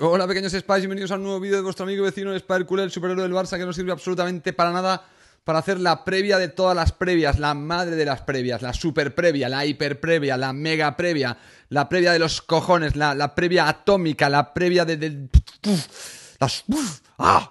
Hola pequeños Spice! bienvenidos a un nuevo vídeo de vuestro amigo vecino el el superhéroe del Barça que no sirve absolutamente para nada para hacer la previa de todas las previas, la madre de las previas, la super previa, la hiper previa, la mega previa, la previa de los cojones, la, previa atómica, la previa de... las, ¡Ah!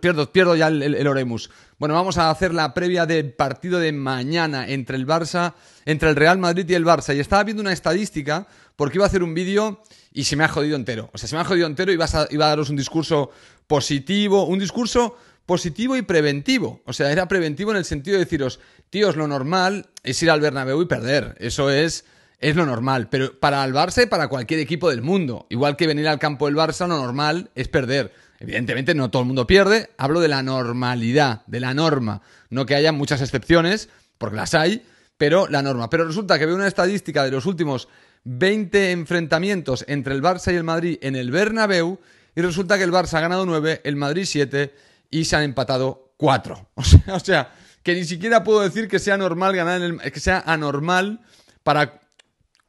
Pierdo, pierdo, ya el, Oremus. Bueno, vamos a hacer la previa del partido de mañana entre el Barça, entre el Real Madrid y el Barça. Y estaba viendo una estadística porque iba a hacer un vídeo y se me ha jodido entero. O sea, se me ha jodido entero y iba a daros un discurso positivo, un discurso positivo y preventivo. O sea, era preventivo en el sentido de deciros, tíos, lo normal es ir al Bernabéu y perder. Eso es es lo normal, pero para el Barça y para cualquier equipo del mundo, igual que venir al campo del Barça, lo normal es perder. Evidentemente no todo el mundo pierde, hablo de la normalidad, de la norma, no que haya muchas excepciones, porque las hay, pero la norma. Pero resulta que veo una estadística de los últimos 20 enfrentamientos entre el Barça y el Madrid en el Bernabéu y resulta que el Barça ha ganado 9, el Madrid 7 y se han empatado 4. O sea, o sea que ni siquiera puedo decir que sea normal ganar el, que sea anormal para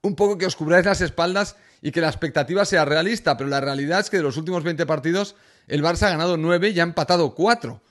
un poco que os cubráis las espaldas y que la expectativa sea realista, pero la realidad es que de los últimos 20 partidos el Barça ha ganado 9 y ha empatado 4.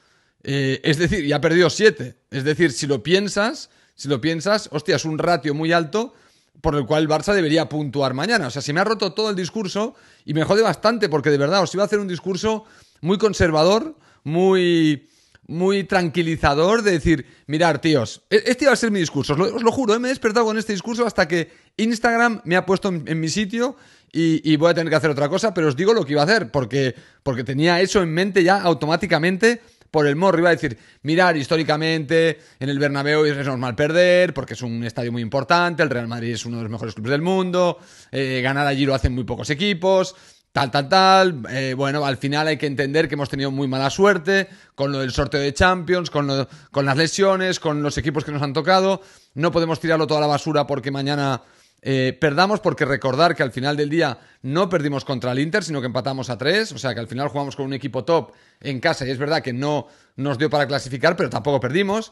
Eh, es decir, y ha perdido 7. Es decir, si lo piensas, si lo piensas, hostia, es un ratio muy alto por el cual el Barça debería puntuar mañana. O sea, se me ha roto todo el discurso y me jode bastante porque de verdad os iba a hacer un discurso muy conservador, muy muy tranquilizador de decir, mirar, tíos, e-, este iba a ser mi discurso, os lo, juro, eh, me he despertado con este discurso hasta que Instagram me ha puesto en, mi sitio y, voy a tener que hacer otra cosa, pero os digo lo que iba a hacer, porque, porque tenía eso en mente ya automáticamente por el morro. Iba a decir, mirar históricamente, en el Bernabéu es normal perder, porque es un estadio muy importante, el Real Madrid es uno de los mejores clubes del mundo, eh, ganar allí lo hacen muy pocos equipos, tal, tal, tal. Eh, bueno, al final hay que entender que hemos tenido muy mala suerte con lo del sorteo de Champions, con, lo, con las lesiones, con los equipos que nos han tocado. No podemos tirarlo toda a la basura porque mañana eh, perdamos, porque recordar que al final del día no perdimos contra el Inter, sino que empatamos a tres, o sea que al final jugamos con un equipo top en casa y es verdad que no nos dio para clasificar, pero tampoco perdimos.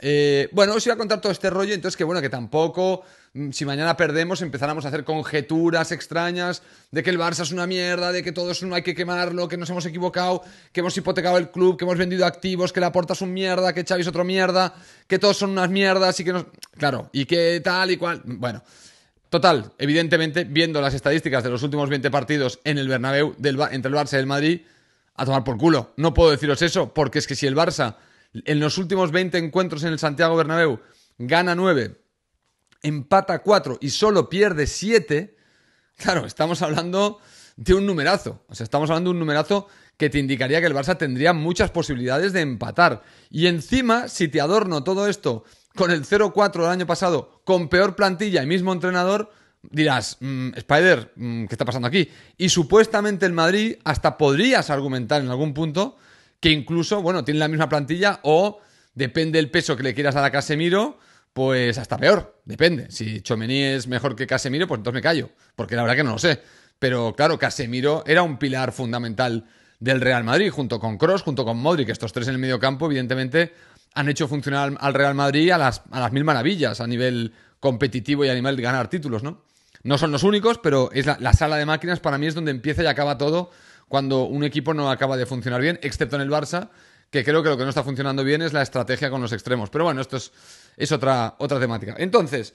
Eh, bueno, os iba a contar todo este rollo, entonces que bueno, que tampoco, mm, si mañana perdemos, empezáramos a hacer conjeturas extrañas de que el Barça es una mierda, de que todo es uno, hay que quemarlo, que nos hemos equivocado, que hemos hipotecado el club, que hemos vendido activos, que la Porta es un mierda, que Xavi es otro mierda, que todos son unas mierdas y que nos... Claro, y que tal y cual... Bueno, Total, evidentemente, viendo las estadísticas de los últimos 20 partidos en el Bernabéu del, entre el Barça y el Madrid, a tomar por culo. No puedo deciros eso, porque es que si el Barça en los últimos 20 encuentros en el Santiago Bernabéu gana 9, empata 4 y solo pierde 7, claro, estamos hablando de un numerazo. O sea, estamos hablando de un numerazo que te indicaría que el Barça tendría muchas posibilidades de empatar. Y encima, si te adorno todo esto con el 0-4 del año pasado, con peor plantilla y mismo entrenador, dirás, mm, Spider, mm, ¿qué está pasando aquí? Y supuestamente el Madrid hasta podrías argumentar en algún punto que incluso, bueno, tiene la misma plantilla o depende del peso que le quieras dar a Casemiro, pues hasta peor, depende. Si Chomení es mejor que Casemiro, pues entonces me callo, porque la verdad que no lo sé. Pero claro, Casemiro era un pilar fundamental del Real Madrid, junto con Cross, junto con Modric, estos tres en el medio campo, evidentemente han hecho funcionar al Real Madrid a las, mil maravillas a nivel competitivo y a nivel de ganar títulos, ¿no? No son los únicos, pero es la, sala de máquinas para mí es donde empieza y acaba todo cuando un equipo no acaba de funcionar bien, excepto en el Barça, que creo que lo que no está funcionando bien es la estrategia con los extremos. Pero bueno, esto es, es otra, otra temática. Entonces,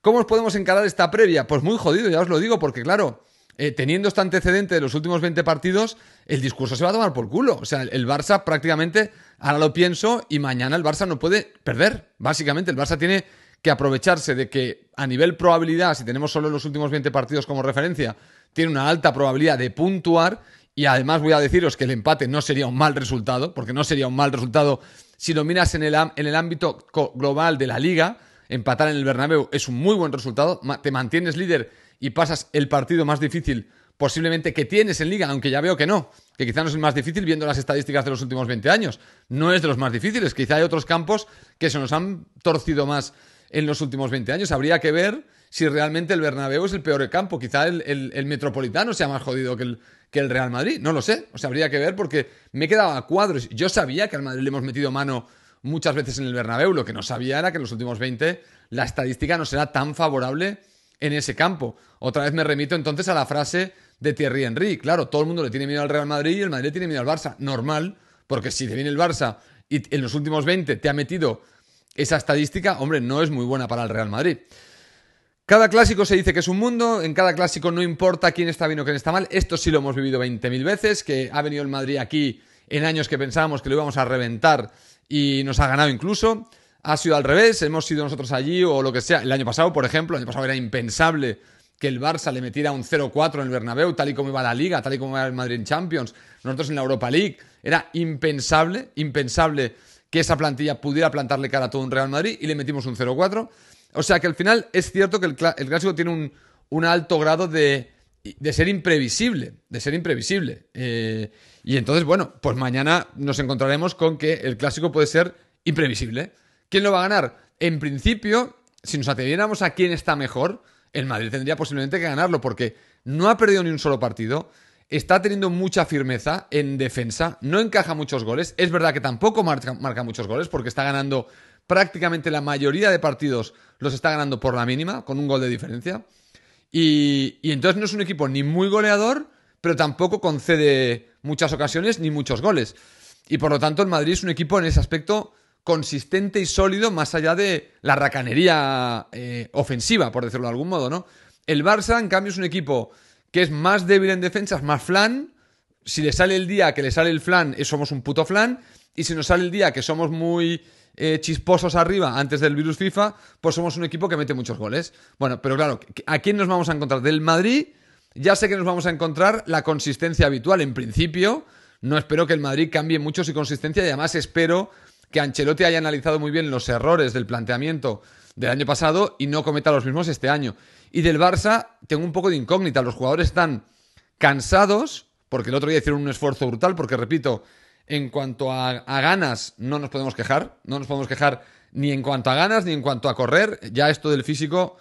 ¿cómo os podemos encarar esta previa? Pues muy jodido, ya os lo digo, porque claro, eh, teniendo este antecedente de los últimos 20 partidos, el discurso se va a tomar por culo. O sea, el Barça prácticamente, ahora lo pienso, y mañana el Barça no puede perder. Básicamente, el Barça tiene que aprovecharse de que a nivel probabilidad, si tenemos solo los últimos 20 partidos como referencia, tiene una alta probabilidad de puntuar. Y además voy a deciros que el empate no sería un mal resultado, porque no sería un mal resultado si lo miras en el, en el ámbito global de la liga. Empatar en el Bernabéu es un muy buen resultado, te mantienes líder y pasas el partido más difícil posiblemente que tienes en liga, aunque ya veo que no, que quizá no es el más difícil viendo las estadísticas de los últimos 20 años, no es de los más difíciles, quizá hay otros campos que se nos han torcido más en los últimos 20 años, habría que ver si realmente el Bernabéu es el peor campo, quizá el, Metropolitano sea más jodido que el, que el Real Madrid, no lo sé, o sea, habría que ver porque me quedaba a cuadros, yo sabía que al Madrid le hemos metido mano muchas veces en el Bernabéu, lo que no sabía era que en los últimos 20 la estadística no será tan favorable en ese campo. Otra vez me remito entonces a la frase de Thierry Henry. Claro, todo el mundo le tiene miedo al Real Madrid y el Madrid tiene miedo al Barça. Normal, porque si te viene el Barça y en los últimos 20 te ha metido esa estadística, hombre, no es muy buena para el Real Madrid. Cada clásico se dice que es un mundo, en cada clásico no importa quién está bien o quién está mal, esto sí lo hemos vivido 20.000 veces, que ha venido el Madrid aquí en años que pensábamos que lo íbamos a reventar y nos ha ganado incluso ha sido al revés, hemos sido nosotros allí o lo que sea. El año pasado, por ejemplo, el año pasado era impensable que el Barça le metiera un 0-4 en el Bernabéu, tal y como iba la Liga, tal y como iba el Madrid en Champions, nosotros en la Europa League. Era impensable, impensable que esa plantilla pudiera plantarle cara a todo un Real Madrid y le metimos un 0-4. O sea que al final es cierto que el, clásico tiene un, alto grado de, ser imprevisible, de ser imprevisible. Eh, y entonces, bueno, pues mañana nos encontraremos con que el clásico puede ser imprevisible. ¿Quién lo va a ganar? En principio, si nos atendiéramos a quién está mejor, el Madrid tendría posiblemente que ganarlo porque no ha perdido ni un solo partido, está teniendo mucha firmeza en defensa, no encaja muchos goles, es verdad que tampoco marca, muchos goles porque está ganando prácticamente la mayoría de partidos los está ganando por la mínima, con un gol de diferencia. y, entonces no es un equipo ni muy goleador, pero tampoco concede muchas ocasiones ni muchos goles. Y por lo tanto el Madrid es un equipo en ese aspecto consistente y sólido más allá de la racanería eh, ofensiva, por decirlo de algún modo, ¿no? El Barça, en cambio, es un equipo que es más débil en defensas, más flan. Si le sale el día que le sale el flan, somos un puto flan. Y si nos sale el día que somos muy eh, chisposos arriba antes del virus FIFA, pues somos un equipo que mete muchos goles. Bueno, pero claro, ¿a quién nos vamos a encontrar? Del Madrid, ya sé que nos vamos a encontrar la consistencia habitual. En principio, no espero que el Madrid cambie mucho su consistencia y además espero que Ancelotti haya analizado muy bien los errores del planteamiento del año pasado y no cometa los mismos este año. Y del Barça tengo un poco de incógnita. Los jugadores están cansados, porque el otro día hicieron un esfuerzo brutal, porque repito, en cuanto a, ganas no nos podemos quejar, no nos podemos quejar ni en cuanto a ganas ni en cuanto a correr. Ya esto del físico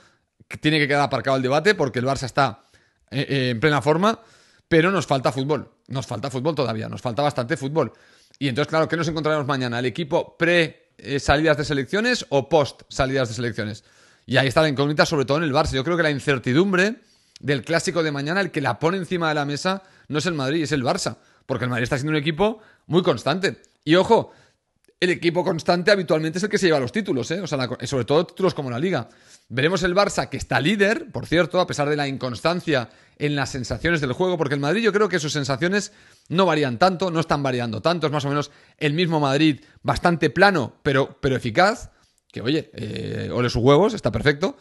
tiene que quedar aparcado el debate, porque el Barça está eh, eh, en plena forma, pero nos falta fútbol, nos falta fútbol todavía, nos falta bastante fútbol. Y entonces, claro, ¿qué nos encontraremos mañana? ¿El equipo pre eh, salidas de selecciones o post salidas de selecciones? Y ahí está la incógnita, sobre todo en el Barça. Yo creo que la incertidumbre del clásico de mañana, el que la pone encima de la mesa, no es el Madrid, es el Barça. Porque el Madrid está siendo un equipo muy constante. Y ojo, el equipo constante habitualmente es el que se lleva los títulos, ¿eh? o sea, sobre todo títulos como la Liga. Veremos el Barça, que está líder, por cierto, a pesar de la inconstancia en las sensaciones del juego, porque el Madrid yo creo que sus sensaciones no varían tanto, no están variando tanto, es más o menos el mismo Madrid, bastante plano, pero, pero eficaz, que oye, eh, ole sus huevos, está perfecto,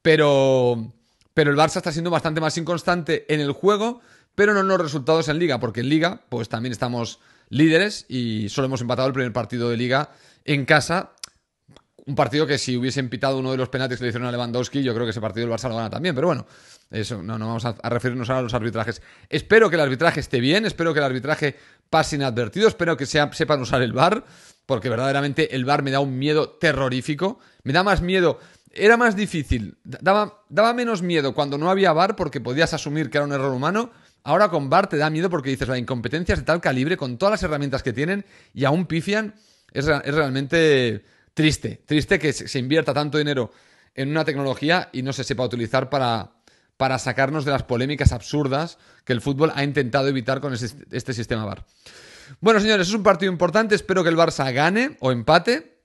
pero, pero el Barça está siendo bastante más inconstante en el juego, pero no en los resultados en Liga, porque en Liga, pues también estamos líderes y solo hemos empatado el primer partido de liga en casa. Un partido que si hubiesen pitado uno de los penaltis que le hicieron a Lewandowski, yo creo que ese partido el Barcelona lo gana también. Pero bueno, eso no, no vamos a, referirnos ahora a los arbitrajes. Espero que el arbitraje esté bien, espero que el arbitraje pase inadvertido, espero que sepan usar el VAR, porque verdaderamente el VAR me da un miedo terrorífico. Me da más miedo era más difícil, daba, daba, menos miedo cuando no había VAR porque podías asumir que era un error humano Ahora con VAR te da miedo porque dices, la incompetencia es de tal calibre, con todas las herramientas que tienen y aún pifian, es, realmente triste. Triste que se invierta tanto dinero en una tecnología y no se sepa utilizar para, para sacarnos de las polémicas absurdas que el fútbol ha intentado evitar con este, este sistema VAR. Bueno, señores, es un partido importante. Espero que el Barça gane o empate.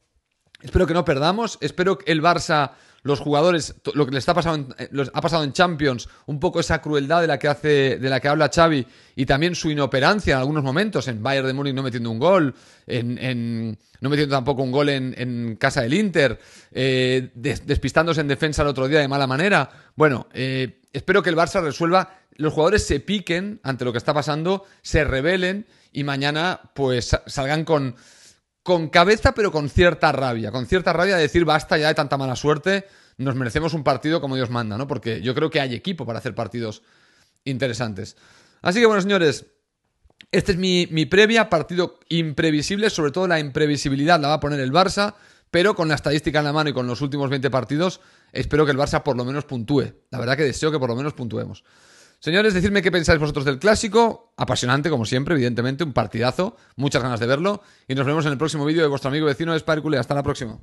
Espero que no perdamos. Espero que el Barça los jugadores, lo que les está pasando, eh, los, ha pasado en Champions, un poco esa crueldad de la que hace, de la que habla Xavi, y también su inoperancia en algunos momentos, en Bayern de Múnich no metiendo un gol, en, no metiendo tampoco un gol en, casa del Inter, eh, despistándose en defensa el otro día de mala manera. Bueno, eh, espero que el Barça resuelva, los jugadores se piquen ante lo que está pasando, se rebelen y mañana pues salgan con con cabeza, pero con cierta rabia. Con cierta rabia de decir basta ya de tanta mala suerte, nos merecemos un partido como Dios manda, ¿no? Porque yo creo que hay equipo para hacer partidos interesantes. Así que bueno, señores, este es mi, mi previa, partido imprevisible, sobre todo la imprevisibilidad la va a poner el Barça, pero con la estadística en la mano y con los últimos 20 partidos, espero que el Barça por lo menos puntúe. La verdad que deseo que por lo menos puntuemos. Señores, decidme qué pensáis vosotros del clásico. Apasionante, como siempre, evidentemente, un partidazo. Muchas ganas de verlo. Y nos vemos en el próximo vídeo de vuestro amigo vecino de Sparkule. Hasta la próxima.